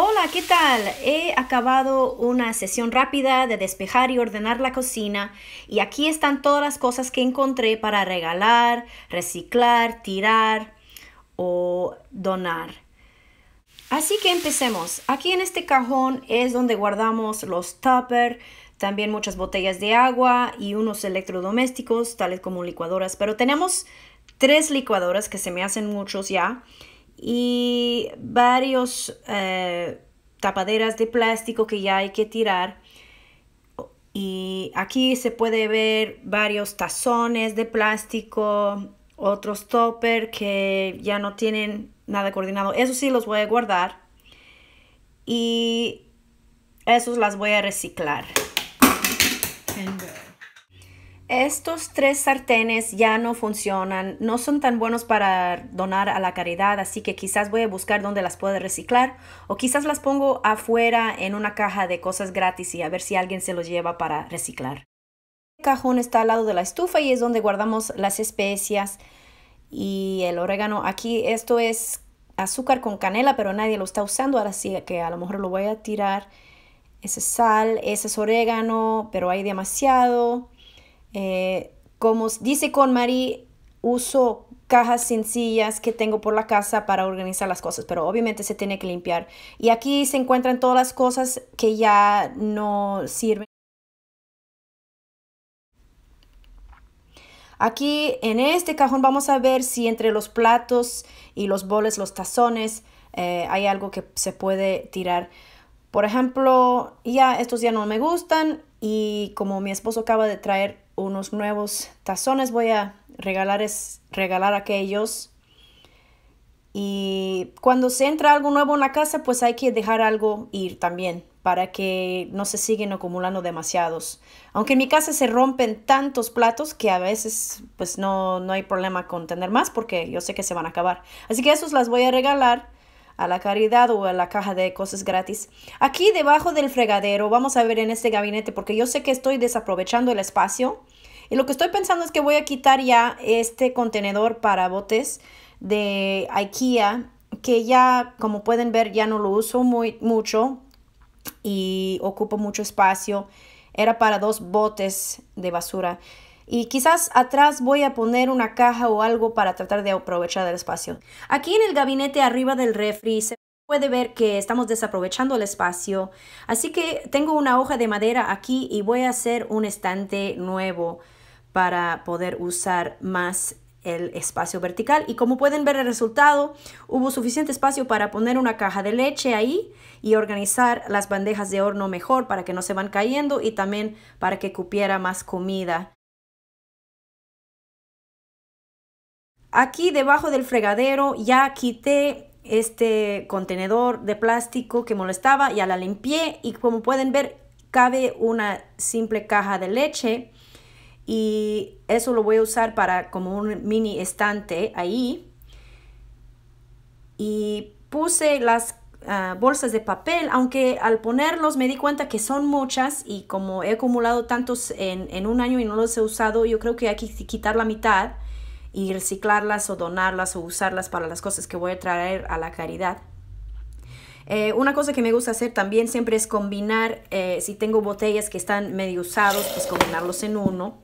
Hola, ¿qué tal? He acabado una sesión rápida de despejar y ordenar la cocina y aquí están todas las cosas que encontré para regalar, reciclar, tirar o donar. Así que empecemos. Aquí en este cajón es donde guardamos los tupper, también muchas botellas de agua y unos electrodomésticos, tales como licuadoras. Pero tenemos tres licuadoras que se me hacen muchos ya y varios eh, tapaderas de plástico que ya hay que tirar. Y aquí se puede ver varios tazones de plástico, otros topper que ya no tienen nada coordinado. Eso sí los voy a guardar y esos las voy a reciclar. Uh, estos tres sartenes ya no funcionan, no son tan buenos para donar a la caridad, así que quizás voy a buscar dónde las puedo reciclar o quizás las pongo afuera en una caja de cosas gratis y a ver si alguien se los lleva para reciclar. El cajón está al lado de la estufa y es donde guardamos las especias y el orégano. Aquí esto es azúcar con canela, pero nadie lo está usando, así que a lo mejor lo voy a tirar. Ese sal, ese es orégano, pero hay demasiado. Eh, como dice con Mari uso cajas sencillas que tengo por la casa para organizar las cosas, pero obviamente se tiene que limpiar. Y aquí se encuentran todas las cosas que ya no sirven. Aquí en este cajón vamos a ver si entre los platos y los boles, los tazones, eh, hay algo que se puede tirar. Por ejemplo, ya estos ya no me gustan y como mi esposo acaba de traer unos nuevos tazones, voy a regalar, es, regalar aquellos. Y cuando se entra algo nuevo en la casa, pues hay que dejar algo ir también para que no se siguen acumulando demasiados. Aunque en mi casa se rompen tantos platos que a veces pues no, no hay problema con tener más porque yo sé que se van a acabar. Así que esos las voy a regalar a la caridad o a la caja de cosas gratis. Aquí debajo del fregadero, vamos a ver en este gabinete, porque yo sé que estoy desaprovechando el espacio. Y lo que estoy pensando es que voy a quitar ya este contenedor para botes de IKEA, que ya, como pueden ver, ya no lo uso muy, mucho y ocupo mucho espacio. Era para dos botes de basura y quizás atrás voy a poner una caja o algo para tratar de aprovechar el espacio. Aquí en el gabinete arriba del refri se puede ver que estamos desaprovechando el espacio, así que tengo una hoja de madera aquí y voy a hacer un estante nuevo para poder usar más el espacio vertical y como pueden ver el resultado hubo suficiente espacio para poner una caja de leche ahí y organizar las bandejas de horno mejor para que no se van cayendo y también para que cupiera más comida Aquí debajo del fregadero ya quité este contenedor de plástico que molestaba, ya la limpié y como pueden ver cabe una simple caja de leche y eso lo voy a usar para como un mini estante ahí. Y puse las ah, bolsas de papel, aunque al ponerlos me di cuenta que son muchas y como he acumulado tantos en, en, un año y no los he usado, yo creo que hay que quitar la mitad y reciclarlas o donarlas o usarlas para las cosas que voy a traer a la caridad. Eh, una cosa que me gusta hacer también siempre es combinar, eh, si tengo botellas que están medio usados, pues combinarlos en uno.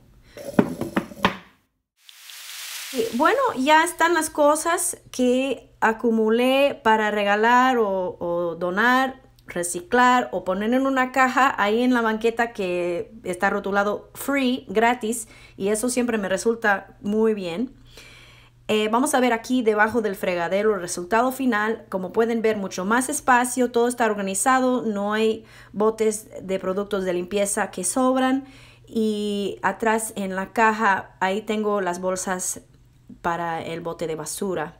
Y bueno, ya están las cosas que acumulé para regalar o donar reciclar o poner en una caja ahí en la banqueta que está rotulado free, gratis, y eso siempre me resulta muy bien. Eh, vamos a ver aquí debajo del fregadero el resultado final. Como pueden ver, mucho más espacio, todo está organizado, no hay botes de productos de limpieza que sobran. Y atrás en la caja, ahí tengo las bolsas para el bote de basura.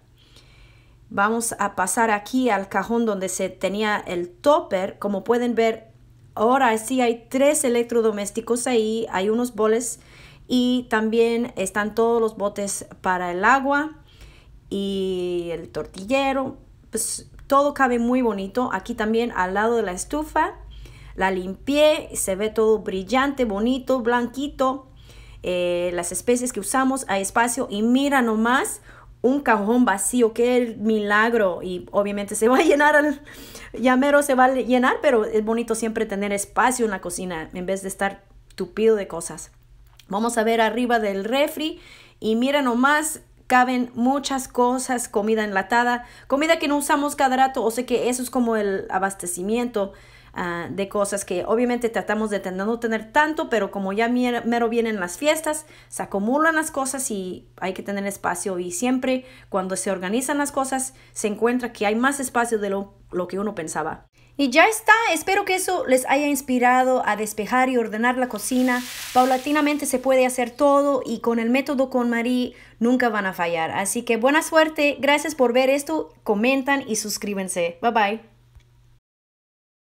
Vamos a pasar aquí al cajón donde se tenía el topper. Como pueden ver, ahora sí hay tres electrodomésticos ahí. Hay unos boles y también están todos los botes para el agua y el tortillero. Pues todo cabe muy bonito. Aquí también al lado de la estufa. La limpié, se ve todo brillante, bonito, blanquito. Eh, las especies que usamos, hay espacio y mira nomás un cajón vacío, qué milagro. Y obviamente se va a llenar, al, llamero se va a llenar, pero es bonito siempre tener espacio en la cocina en vez de estar tupido de cosas. Vamos a ver arriba del refri y mira nomás, caben muchas cosas, comida enlatada, comida que no usamos cada rato, o sea que eso es como el abastecimiento Ah, de cosas que obviamente tratamos de tener, no tener tanto, pero como ya mero vienen las fiestas, se acumulan las cosas y hay que tener espacio y siempre cuando se organizan las cosas se encuentra que hay más espacio de lo, que uno pensaba. Y ya está, espero que eso les haya inspirado a despejar y ordenar la cocina. Paulatinamente se puede hacer todo y con el método con Marie nunca van a fallar. Así que buena suerte, gracias por ver esto, comentan y suscríbense Bye bye.